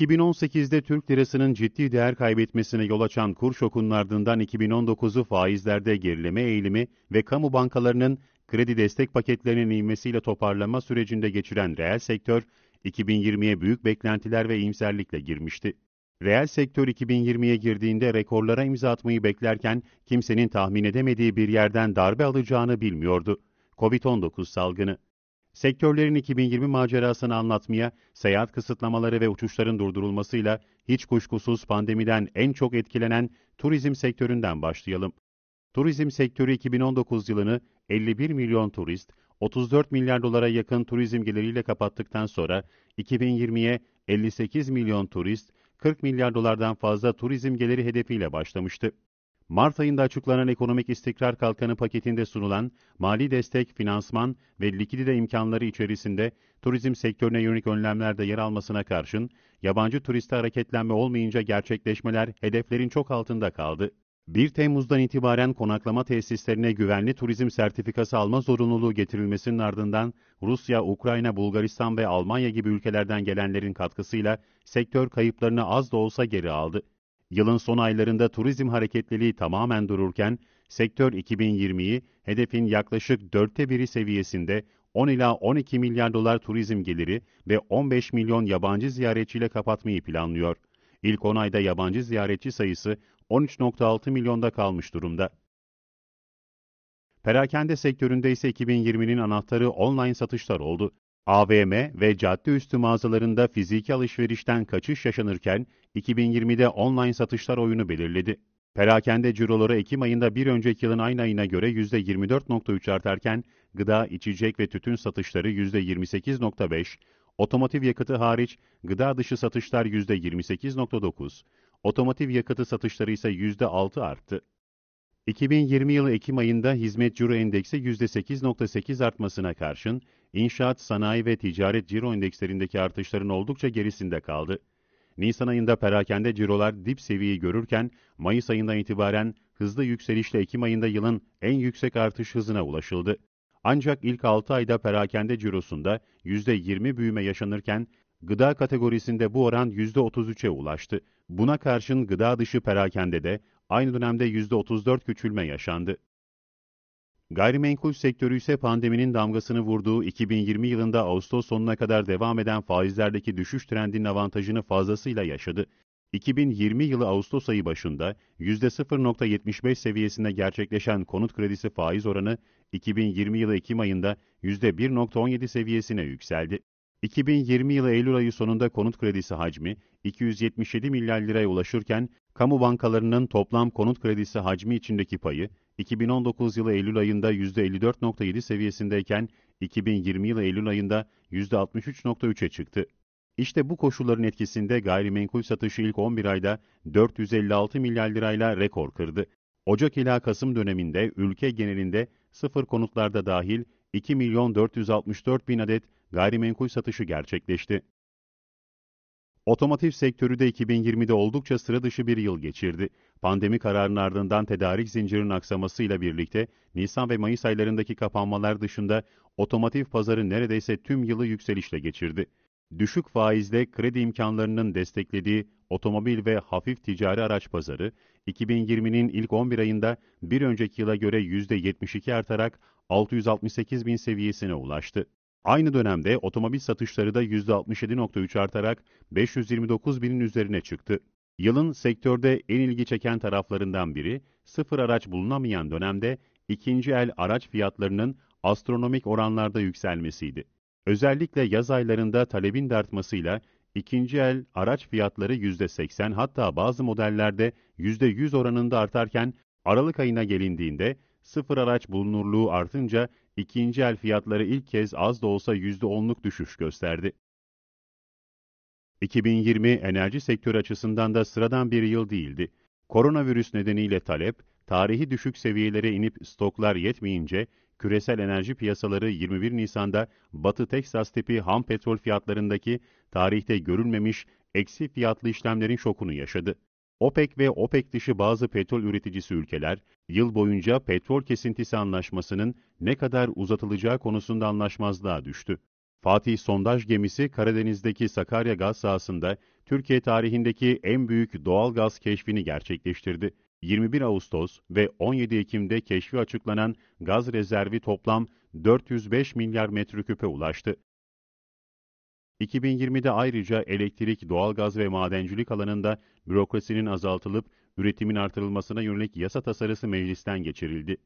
2018'de Türk lirasının ciddi değer kaybetmesine yol açan kur şokunun ardından 2019'u faizlerde gerileme eğilimi ve kamu bankalarının kredi destek paketlerinin inmesiyle toparlanma sürecinde geçiren reel sektör, 2020'ye büyük beklentiler ve imserlikle girmişti. Reel sektör 2020'ye girdiğinde rekorlara imza atmayı beklerken kimsenin tahmin edemediği bir yerden darbe alacağını bilmiyordu. Covid-19 salgını sektörlerin 2020 macerasını anlatmaya, seyahat kısıtlamaları ve uçuşların durdurulmasıyla hiç kuşkusuz pandemiden en çok etkilenen turizm sektöründen başlayalım. Turizm sektörü 2019 yılını 51 milyon turist, 34 milyar dolara yakın turizm geliriyle kapattıktan sonra 2020'ye 58 milyon turist, 40 milyar dolardan fazla turizm geliri hedefiyle başlamıştı. Mart ayında açıklanan ekonomik istikrar kalkanı paketinde sunulan mali destek, finansman ve likidite imkanları içerisinde turizm sektörüne yönelik önlemlerde yer almasına karşın yabancı turiste hareketlenme olmayınca gerçekleşmeler hedeflerin çok altında kaldı. 1 Temmuz'dan itibaren konaklama tesislerine güvenli turizm sertifikası alma zorunluluğu getirilmesinin ardından Rusya, Ukrayna, Bulgaristan ve Almanya gibi ülkelerden gelenlerin katkısıyla sektör kayıplarını az da olsa geri aldı. Yılın son aylarında turizm hareketliliği tamamen dururken, sektör 2020'yi hedefin yaklaşık dörtte biri seviyesinde 10 ila 12 milyar dolar turizm geliri ve 15 milyon yabancı ziyaretçiyle kapatmayı planlıyor. İlk 10 ayda yabancı ziyaretçi sayısı 13.6 milyonda kalmış durumda. Perakende sektöründe ise 2020'nin anahtarı online satışlar oldu. AVM ve cadde üstü mağazalarında fiziki alışverişten kaçış yaşanırken 2020'de online satışlar oyunu belirledi. Perakende ciroları Ekim ayında bir önceki yılın aynı ayına göre %24.3 artarken gıda, içecek ve tütün satışları %28.5, otomotiv yakıtı hariç gıda dışı satışlar %28.9, otomotiv yakıtı satışları ise %6 arttı. 2020 yılı Ekim ayında hizmet ciro endeksi %8.8 artmasına karşın İnşaat, sanayi ve ticaret ciro endekslerindeki artışların oldukça gerisinde kaldı. Nisan ayında perakende cirolar dip seviyeyi görürken Mayıs ayında itibaren hızlı yükselişle Ekim ayında yılın en yüksek artış hızına ulaşıldı. Ancak ilk 6 ayda perakende cirosunda %20 büyüme yaşanırken gıda kategorisinde bu oran %33'e ulaştı. Buna karşın gıda dışı perakende de aynı dönemde %34 küçülme yaşandı. Gayrimenkul sektörü ise pandeminin damgasını vurduğu 2020 yılında Ağustos sonuna kadar devam eden faizlerdeki düşüş trendinin avantajını fazlasıyla yaşadı. 2020 yılı Ağustos ayı başında %0.75 seviyesinde gerçekleşen konut kredisi faiz oranı 2020 yılı Ekim ayında %1.17 seviyesine yükseldi. 2020 yılı Eylül ayı sonunda konut kredisi hacmi 277 milyar liraya ulaşırken kamu bankalarının toplam konut kredisi hacmi içindeki payı 2019 yılı Eylül ayında %54.7 seviyesindeyken 2020 yılı Eylül ayında %63.3'e çıktı. İşte bu koşulların etkisinde gayrimenkul satışı ilk 11 ayda 456 milyar lirayla rekor kırdı. Ocak ila Kasım döneminde ülke genelinde sıfır konutlarda dahil 2 milyon 464 bin adet gayrimenkul satışı gerçekleşti. Otomotiv sektörü de 2020'de oldukça sıra dışı bir yıl geçirdi. Pandemi kararının ardından tedarik zincirinin aksamasıyla birlikte Nisan ve Mayıs aylarındaki kapanmalar dışında otomotiv pazarı neredeyse tüm yılı yükselişle geçirdi. Düşük faizle kredi imkanlarının desteklediği otomobil ve hafif ticari araç pazarı 2020'nin ilk 11 ayında bir önceki yıla göre %72 artarak 668 bin seviyesine ulaştı. Aynı dönemde otomobil satışları da %67.3 artarak 529 binin üzerine çıktı. Yılın sektörde en ilgi çeken taraflarından biri, sıfır araç bulunamayan dönemde ikinci el araç fiyatlarının astronomik oranlarda yükselmesiydi. Özellikle yaz aylarında talebin de artmasıyla ikinci el araç fiyatları %80 hatta bazı modellerde %100 oranında artarken Aralık ayına gelindiğinde sıfır araç bulunurluğu artınca ikinci el fiyatları ilk kez az da olsa %10'luk düşüş gösterdi. 2020 enerji sektörü açısından da sıradan bir yıl değildi. Koronavirüs nedeniyle talep, tarihi düşük seviyelere inip stoklar yetmeyince küresel enerji piyasaları 21 Nisan'da Batı Teksas tipi ham petrol fiyatlarındaki tarihte görülmemiş eksi fiyatlı işlemlerin şokunu yaşadı. OPEC ve OPEC dışı bazı petrol üreticisi ülkeler, yıl boyunca petrol kesintisi anlaşmasının ne kadar uzatılacağı konusunda anlaşmazlığa düştü. Fatih sondaj gemisi Karadeniz'deki Sakarya gaz sahasında Türkiye tarihindeki en büyük doğal gaz keşfini gerçekleştirdi. 21 Ağustos ve 17 Ekim'de keşfi açıklanan gaz rezervi toplam 405 milyar metreküpe ulaştı. 2020'de ayrıca elektrik, doğalgaz ve madencilik alanında bürokrasinin azaltılıp üretimin artırılmasına yönelik yasa tasarısı meclisten geçirildi.